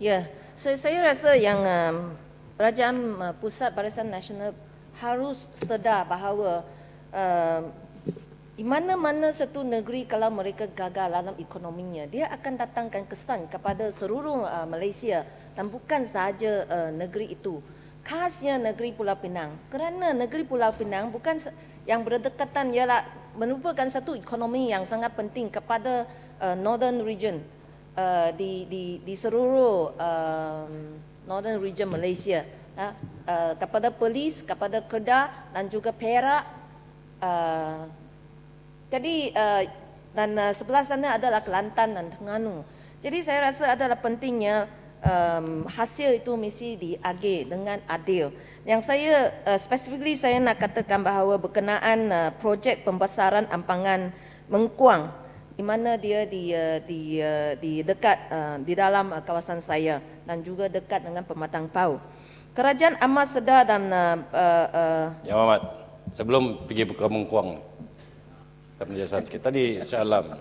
Ya, saya, saya rasa yang um, Kerajaan uh, Pusat Barisan Nasional harus sedar bahawa um, di mana-mana satu negeri kalau mereka gagal dalam ekonominya, dia akan datangkan kesan kepada seluruh uh, Malaysia dan bukan sahaja uh, negeri itu. Khasnya negeri Pulau Pinang. Kerana negeri Pulau Pinang bukan yang berdekatan ialah merupakan satu ekonomi yang sangat penting kepada uh, Northern Region. Uh, di di di seluruh um, northern region Malaysia ha, uh, kepada polis kepada kerja, dan juga perak uh, jadi uh, dan uh, sebelah sana adalah Kelantan dan Terengganu jadi saya rasa adalah pentingnya um, hasil itu mesti diagih dengan adil yang saya uh, specifically saya nak katakan bahawa berkenaan uh, projek pembesaran ampangan Mengkuang di mana dia di eh, di eh, di dekat eh, di dalam kawasan saya dan juga dekat dengan pematang pau. Kerajaan amat sedar dan uh, uh, Ya Muhammad, sebelum pergi ke Mengkuang penjelasan kita di Syalam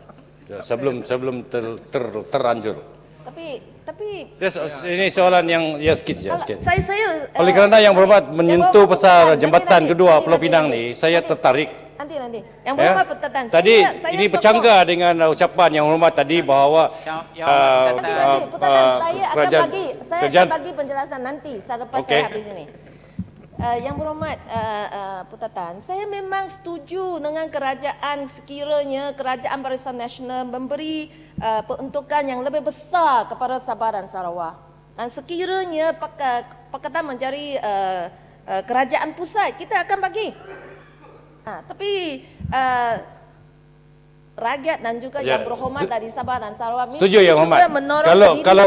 sebelum sebelum ter, ter, ter, teranjur tapi tapi yes, uh, ini soalan yang ya sikit saja sikit. Saya saya uh, oleh kerana yang berbuat menyentuh pasal jembatan nanti, nanti, kedua Pulau Pinang nanti, ni, saya nanti, tertarik. Nanti nanti. Yang berbuat ya? tertarik. Tadi saya, ini bercanggah dengan ucapan yang hormat tadi bahawa yang, yang uh, saya akan bagi saya akan bagi penjelasan nanti selepas okay. saya habis ini. Uh, yang berhormat uh, uh, Ah, Putatan, saya memang setuju dengan kerajaan sekiranya kerajaan Barisan Nasional memberi uh, peruntukan yang lebih besar kepada Sabah dan Sarawak. Dan sekiranya Pakatan menjadi uh, ah, uh, kerajaan pusat, kita akan bagi. Ha, tapi uh, rakyat dan juga ya, yang berhormat dari Sabah dan Sarawak setuju yang berhormat.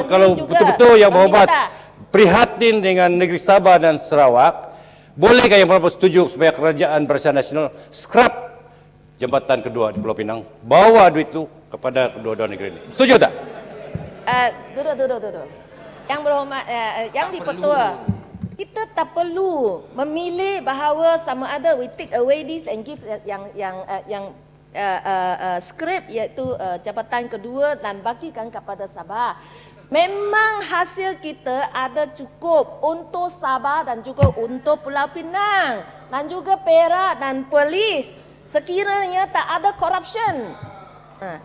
kalau betul-betul yang berhormat prihatin dengan negeri Sabah dan Sarawak, Bolehkah yang berapa setuju supaya kerajaan perasaan nasional scrub jembatan kedua di Pulau Pinang? Bawa duit itu kepada kedua-dua negeri ini. Setuju tak? Eh, duduk, duduk, duduk. Yang berhormat, uh, yang tak dipertua. Kita tak perlu memilih bahawa sama ada we take away this and give yang yang uh, yang uh, uh, uh, script iaitu uh, jabatan kedua dan bagikan kepada Sabah. Memang hasil kita ada cukup untuk Sabah dan juga untuk Pulau Pinang dan juga Perak dan Perlis sekiranya tak ada corruption. Ha.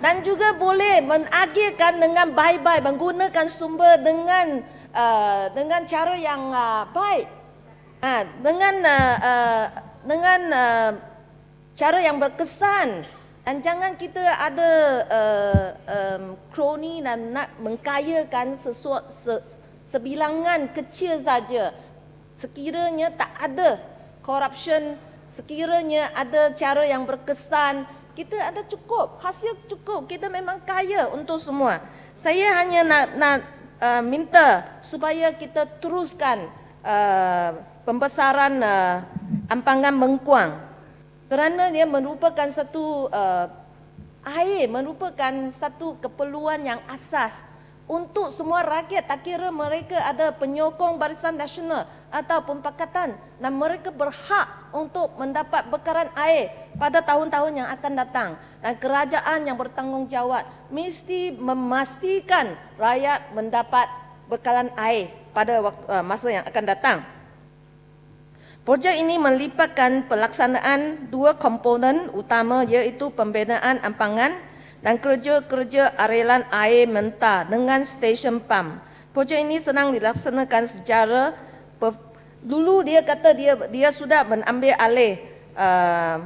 Dan juga boleh mengakhirkan dengan baik-baik menggunakan sumber dengan uh, dengan cara yang uh, baik. Ha. dengan uh, uh, dengan uh, cara yang berkesan. Dan jangan kita ada uh, um, kroni dan nak mengkayakan sesuatu se, sebilangan kecil saja. Sekiranya tak ada corruption, sekiranya ada cara yang berkesan, kita ada cukup, hasil cukup, kita memang kaya untuk semua. Saya hanya nak, nak uh, minta supaya kita teruskan uh, pembesaran uh, ampangan mengkuang kerana dia merupakan satu uh, air merupakan satu keperluan yang asas untuk semua rakyat tak kira mereka ada penyokong barisan nasional atau pakatan dan mereka berhak untuk mendapat bekaran air pada tahun-tahun yang akan datang dan kerajaan yang bertanggungjawab mesti memastikan rakyat mendapat bekalan air pada waktu, uh, masa yang akan datang Projek ini melibatkan pelaksanaan dua komponen utama iaitu pembinaan ampangan dan kerja-kerja arelan air mentah dengan stesen pam. Projek ini senang dilaksanakan secara dulu dia kata dia dia sudah mengambil alih uh,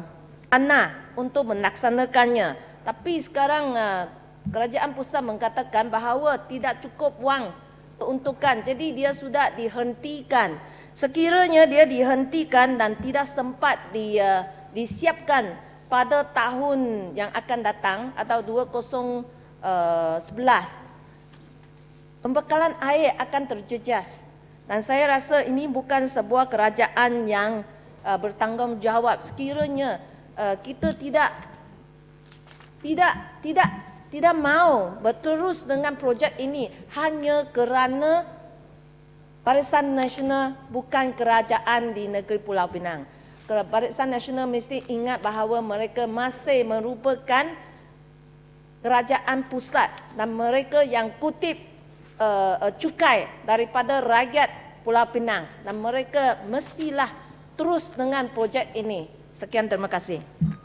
ANA untuk melaksanakannya. Tapi sekarang uh, kerajaan pusat mengatakan bahawa tidak cukup wang untukkan, Jadi dia sudah dihentikan sekiranya dia dihentikan dan tidak sempat di, uh, disiapkan pada tahun yang akan datang atau 2011 eh, pembekalan air akan terjejas dan saya rasa ini bukan sebuah kerajaan yang uh, bertanggungjawab sekiranya uh, kita tidak tidak tidak tidak mau berterus dengan projek ini hanya kerana Barisan Nasional bukan kerajaan di negeri Pulau Pinang. Barisan Nasional mesti ingat bahawa mereka masih merupakan kerajaan pusat dan mereka yang kutip uh, cukai daripada rakyat Pulau Pinang dan mereka mestilah terus dengan projek ini. Sekian terima kasih.